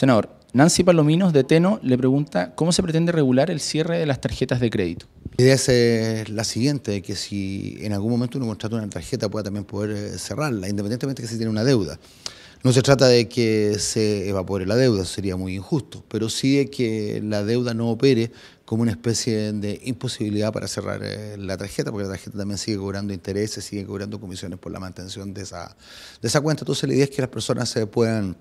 Senador, Nancy Palominos de Teno le pregunta cómo se pretende regular el cierre de las tarjetas de crédito. La idea es eh, la siguiente, que si en algún momento uno contrata una tarjeta pueda también poder eh, cerrarla, independientemente de que se tiene una deuda. No se trata de que se evapore la deuda, sería muy injusto, pero sí de que la deuda no opere como una especie de imposibilidad para cerrar eh, la tarjeta, porque la tarjeta también sigue cobrando intereses, sigue cobrando comisiones por la mantención de esa, de esa cuenta. Entonces la idea es que las personas se puedan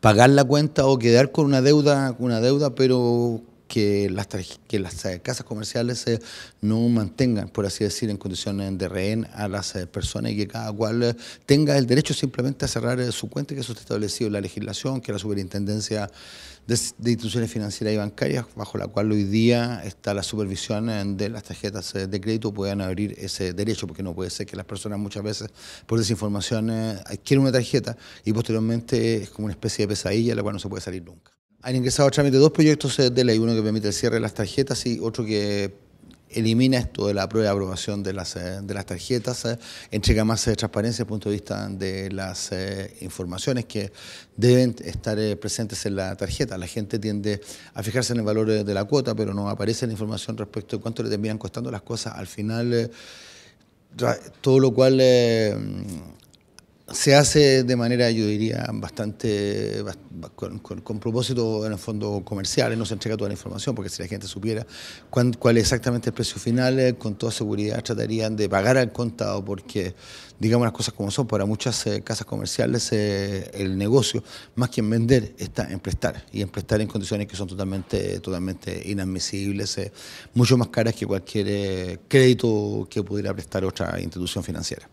pagar la cuenta o quedar con una deuda, una deuda pero que las, las eh, casas comerciales eh, no mantengan, por así decir, en condiciones de rehén a las eh, personas y que cada cual tenga el derecho simplemente a cerrar su cuenta, que eso está establecido en la legislación, que la superintendencia de, instituciones financieras y bancarias, bajo la cual hoy día está la supervisión de las tarjetas de crédito, puedan abrir ese derecho, porque no puede ser que las personas muchas veces por desinformación adquieren una tarjeta y posteriormente es como una especie de pesadilla de la cual no se puede salir nunca. Han ingresado a trámite dos proyectos de ley, uno que permite el cierre de las tarjetas y otro que elimina esto de la prueba de aprobación de las, eh, de las tarjetas, eh. entrega más eh, transparencia desde el punto de vista de las informaciones que deben estar presentes en la tarjeta. La gente tiende a fijarse en el valor de la cuota, pero no aparece la información respecto de cuánto le terminan costando las cosas al final, todo lo cual se hace de manera, yo diría, bastante, con, propósito en el fondo comercial, no se entrega toda la información, porque si la gente supiera cuál es exactamente el precio final, eh, con toda seguridad tratarían de pagar al contado, porque digamos las cosas como son, para muchas eh, casas comerciales eh, el negocio, más que en vender, está en prestar, y en prestar en condiciones que son totalmente, totalmente inadmisibles, mucho más caras que cualquier crédito que pudiera prestar otra institución financiera.